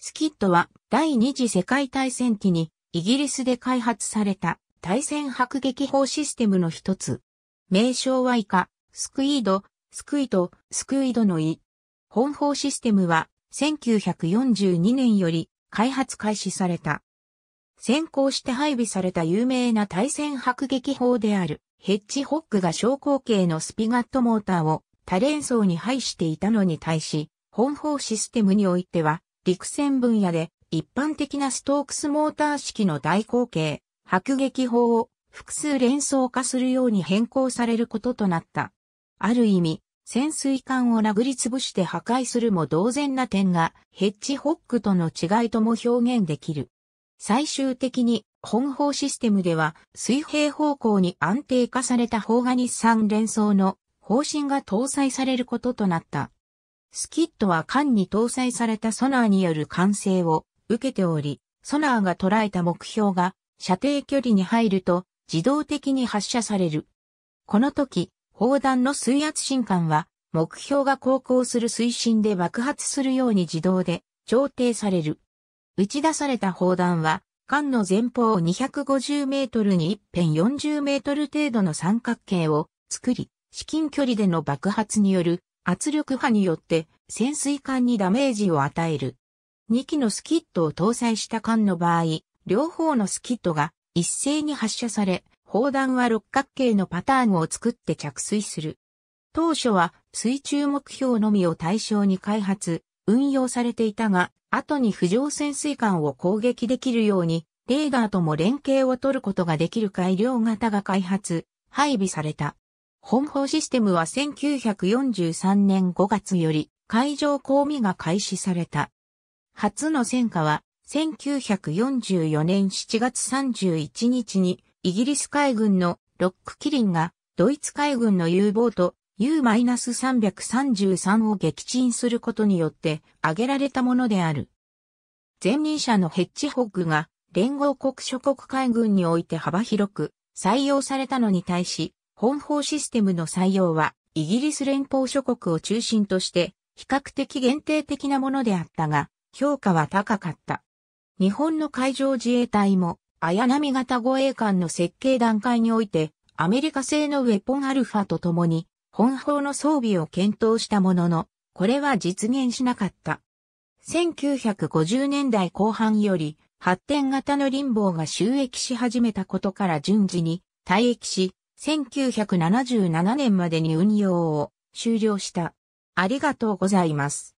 スキッドは第二次世界大戦期にイギリスで開発された対戦迫撃砲システムの一つ。名称は以下、スクイード、スクイド、スクイードのイ。本砲システムは1942年より開発開始された。先行して配備された有名な対戦迫撃砲であるヘッジホッグが小口径のスピガットモーターを多連装に配していたのに対し、本砲システムにおいては陸戦分野で一般的なストークスモーター式の大口径、迫撃砲を複数連装化するように変更されることとなった。ある意味、潜水艦を殴り潰して破壊するも同然な点がヘッジホックとの違いとも表現できる。最終的に本砲システムでは水平方向に安定化された砲が日産連装の方針が搭載されることとなった。スキットは艦に搭載されたソナーによる管制を受けており、ソナーが捉えた目標が射程距離に入ると自動的に発射される。この時、砲弾の水圧進管は目標が航行する水深で爆発するように自動で調停される。打ち出された砲弾は艦の前方250メートルに一辺40メートル程度の三角形を作り、至近距離での爆発による圧力波によって潜水艦にダメージを与える。2機のスキットを搭載した艦の場合、両方のスキットが一斉に発射され、砲弾は六角形のパターンを作って着水する。当初は水中目標のみを対象に開発、運用されていたが、後に浮上潜水艦を攻撃できるように、レーダーとも連携を取ることができる改良型が開発、配備された。本法システムは1943年5月より海上公務が開始された。初の戦果は1944年7月31日にイギリス海軍のロックキリンがドイツ海軍の U ボート U-333 を撃沈することによって挙げられたものである。前任者のヘッジホッグが連合国諸国海軍において幅広く採用されたのに対し、本法システムの採用は、イギリス連邦諸国を中心として、比較的限定的なものであったが、評価は高かった。日本の海上自衛隊も、綾波型護衛艦の設計段階において、アメリカ製のウェポンアルファと共に、本法の装備を検討したものの、これは実現しなかった。1950年代後半より、発展型の林棒が収益し始めたことから順次に、退役し、1977年までに運用を終了した。ありがとうございます。